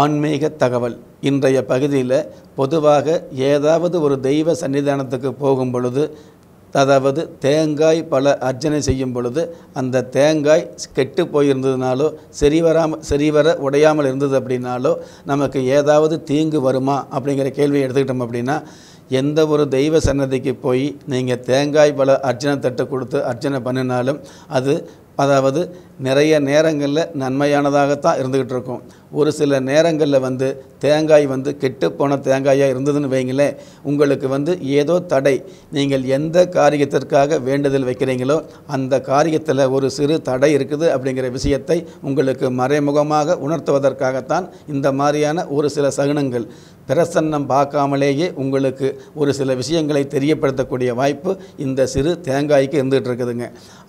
ஆன்மீக தகவல் இன்றைய பகுதியில் பொதுவாக ஏதாவது ஒரு தெய்வ சன்னிதானத்துக்கு போகும் பொழுது அதாவது தேங்காய் பல அர்ச்சனை செய்யும் பொழுது அந்த தேங்காய் கெட்டு போயிருந்ததுனாலோ சரி வராமல் சரி வர உடையாமல் இருந்தது அப்படின்னாலோ நமக்கு ஏதாவது தீங்கு வருமா அப்படிங்கிற கேள்வியை எடுத்துக்கிட்டோம் அப்படின்னா எந்த ஒரு தெய்வ சன்னதிக்கு போய் நீங்கள் தேங்காய் பல அர்ச்சனை தட்டு கொடுத்து அர்ச்சனை பண்ணினாலும் அது அதாவது நிறைய நேரங்களில் நன்மையானதாகத்தான் இருந்துக்கிட்டு இருக்கும் ஒரு சில நேரங்களில் வந்து தேங்காய் வந்து கெட்டுப்போன தேங்காயாக இருந்ததுன்னு வைங்களேன் உங்களுக்கு வந்து ஏதோ தடை நீங்கள் எந்த காரியத்திற்காக வேண்டுதல் வைக்கிறீங்களோ அந்த காரியத்தில் ஒரு சிறு தடை இருக்குது அப்படிங்கிற விஷயத்தை உங்களுக்கு மறைமுகமாக உணர்த்துவதற்காகத்தான் இந்த மாதிரியான ஒரு சில சகுனங்கள் பிரசன்னம் பார்க்காமலேயே உங்களுக்கு ஒரு சில விஷயங்களை தெரியப்படுத்தக்கூடிய வாய்ப்பு இந்த சிறு தேங்காய்க்கு இருந்துகிட்டு இருக்குதுங்க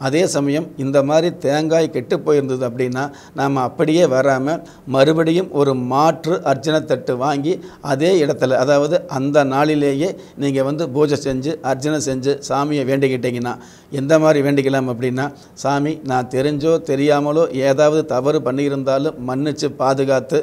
அதே சமயம் இந்த மாதிரி தேங்காய் கெட்டு போயிருந்தது அப்படின்னா நாம் அப்படியே வராமல் மறு மறுபடியும் ஒரு மாற்று அர்ஜுன தட்டு வாங்கி அதே இடத்துல அதாவது அந்த நாளிலேயே நீங்கள் வந்து பூஜை செஞ்சு அர்ஜுனை செஞ்சு சாமியை வேண்டிக்கிட்டீங்கன்னா எந்த மாதிரி வேண்டிக்கலாம் அப்படின்னா சாமி நான் தெரிஞ்சோ தெரியாமலோ ஏதாவது தவறு பண்ணியிருந்தாலும் மன்னித்து பாதுகாத்து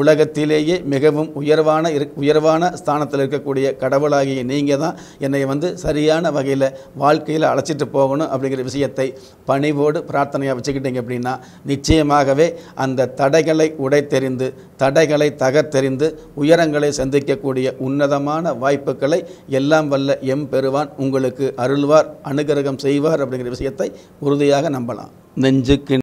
உலகத்திலேயே மிகவும் உயர்வான இரு உயர்வான ஸ்தானத்தில் இருக்கக்கூடிய கடவுளாகிய நீங்கள் தான் என்னை வந்து சரியான வகையில் வாழ்க்கையில் அழைச்சிட்டு போகணும் அப்படிங்கிற விஷயத்தை பணிவோடு பிரார்த்தனையாக வச்சுக்கிட்டீங்க அப்படின்னா நிச்சயமாகவே அந்த தடைகளை உடைத்து தெரிந்து தடைகளை தகர்த்தெறிந்து உயரங்களை சந்திக்கக்கூடிய உன்னதமான வாய்ப்புகளை எல்லாம் வல்ல எம் பெறுவான் உங்களுக்கு அருள்வார் அனுகிரகம் செய்வார் அப்படிங்கிற விஷயத்தை உறுதியாக நம்பலாம் நெஞ்சுக்கு